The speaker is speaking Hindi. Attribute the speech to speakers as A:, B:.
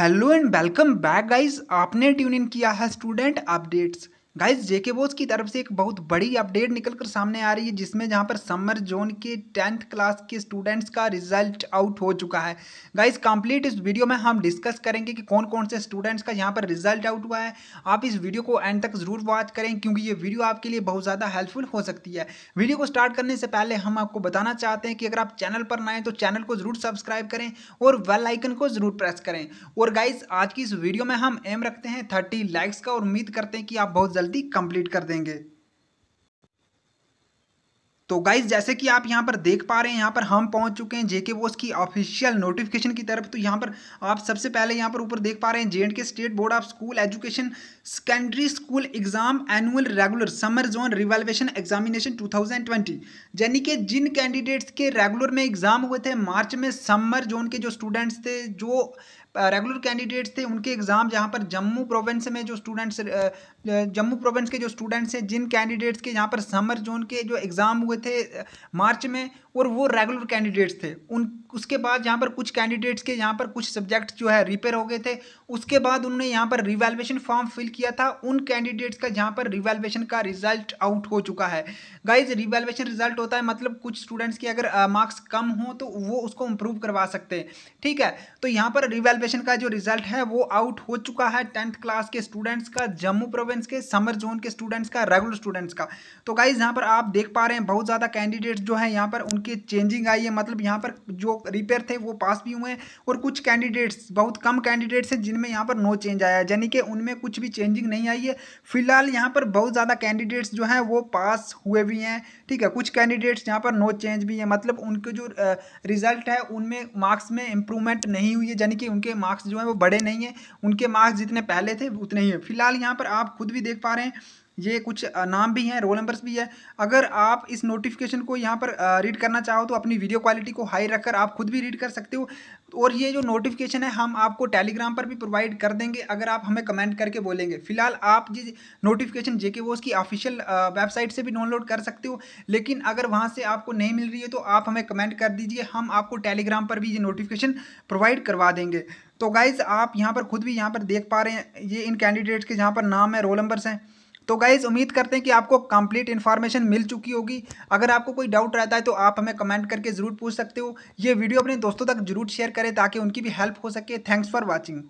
A: hello and welcome back guys आपने ट्यून इन किया है student updates guys JK BOSE की तरफ से एक बहुत बड़ी अपडेट निकलकर सामने आ रही है जिसमें जहां पर समर जोन के टेंथ क्लास के स्टूडेंट्स का रिजल्ट आउट हो चुका है गाइज कंप्लीट इस वीडियो में हम डिस्कस करेंगे कि कौन कौन से स्टूडेंट्स का यहां पर रिजल्ट आउट हुआ है आप इस वीडियो को एंड तक जरूर वॉच करें क्योंकि ये वीडियो आपके लिए बहुत ज़्यादा हेल्पफुल हो सकती है वीडियो को स्टार्ट करने से पहले हम आपको बताना चाहते हैं कि अगर आप चैनल पर ना तो चैनल को जरूर सब्सक्राइब करें और वेल को जरूर प्रेस करें और गाइज आज की इस वीडियो में हम एम रखते हैं थर्टी लाइक्स का और उम्मीद करते हैं कि आप बहुत जल्दी कंप्लीट कर देंगे तो गाइज जैसे कि आप यहाँ पर देख पा रहे हैं यहाँ पर हम पहुँच चुके हैं जेके बोस की ऑफिशियल नोटिफिकेशन की तरफ तो यहाँ पर आप सबसे पहले यहाँ पर ऊपर देख पा रहे हैं J K state board of school education secondary school exam annual regular summer zone revaluation examination 2020 यानी कि जिन कैंडिडेट्स के रेगुलर में एग्जाम हुए थे मार्च में समर जोन के जो स्टूडेंट्स थे जो रेगुलर कैंडिडेट्स थे उनके एग्ज़ाम जहाँ पर जम्मू प्रोविंस में जो स्टूडेंट्स जम्मू प्रोविंस के जो स्टूडेंट्स हैं जिन कैंडिडेट्स के यहाँ पर समर जोन के जो एग्ज़ाम हुए थे मार्च में और वो रेगुलर कैंडिडेट्स थे उन उसके बाद यहाँ पर कुछ कैंडिडेट्स के यहाँ पर कुछ सब्जेक्ट जो है रिपेयर हो गए थे उसके बाद उन्होंने यहाँ पर रिवेलवेशन फॉर्म फिल किया था उन कैंडिडेट्स का जहाँ पर रिवेलवेशन का रिजल्ट आउट हो चुका है गाइज रिवेलवेशन रिजल्ट होता है मतलब कुछ स्टूडेंट्स की अगर मार्क्स कम हों तो वो उसको इम्प्रूव करवा सकते हैं ठीक है तो यहाँ पर रिवेल ऑब्जर्वेशन का जो रिजल्ट है वो आउट हो चुका है टेंथ क्लास के स्टूडेंट्स का जम्मू प्रोविंस के समर जोन के स्टूडेंट्स का रेगुलर स्टूडेंट्स का तो गाइज यहाँ पर आप देख पा रहे हैं बहुत ज़्यादा कैंडिडेट्स जो है यहाँ पर उनकी चेंजिंग आई है मतलब यहाँ पर जो रिपेयर थे वो पास भी हुए हैं और कुछ कैंडिडेट्स बहुत कम कैंडिडेट्स हैं जिनमें यहाँ पर नो चेंज आया है यानी कि उनमें कुछ भी चेंजिंग नहीं आई है फिलहाल यहाँ पर बहुत ज़्यादा कैंडिडेट्स जो हैं वो पास हुए भी हैं ठीक है कुछ कैंडिडेट्स यहाँ पर नो चेंज भी हैं मतलब उनके जो रिजल्ट है उनमें मार्क्स में इम्प्रूवमेंट नहीं हुई है यानी कि उनके उनके मार्क्स जो हैं वो बड़े नहीं हैं उनके मार्क्स जितने पहले थे उतने ही हैं फिलहाल यहाँ पर आप खुद भी देख पा रहे हैं ये कुछ नाम भी हैं रोल नंबर्स भी है अगर आप इस नोटिफिकेशन को यहाँ पर रीड करना चाहो तो अपनी वीडियो क्वालिटी को हाई रखकर आप खुद भी रीड कर सकते हो और ये जो नोटिफिकेशन है हम आपको टेलीग्राम पर भी प्रोवाइड कर देंगे अगर आप हमें कमेंट करके बोलेंगे फिलहाल आप जी नोटिफिकेशन जे के वोस की ऑफिशियल वेबसाइट से भी डाउनलोड कर सकते हो लेकिन अगर वहाँ से आपको नहीं मिल रही है तो आप हमें कमेंट कर दीजिए हम आपको टेलीग्राम पर भी ये नोटिफिकेशन प्रोवाइड करवा देंगे तो गाइज़ आप यहाँ पर खुद भी यहाँ पर देख पा रहे हैं ये इन कैंडिडेट्स के जहाँ पर नाम है रोल नंबर्स हैं तो गाइज उम्मीद करते हैं कि आपको कंप्लीट इन्फॉर्मेशन मिल चुकी होगी अगर आपको कोई डाउट रहता है तो आप हमें कमेंट करके ज़रूर पूछ सकते हो ये वीडियो अपने दोस्तों तक जरूर शेयर करें ताकि उनकी भी हेल्प हो सके थैंक्स फॉर वॉचिंग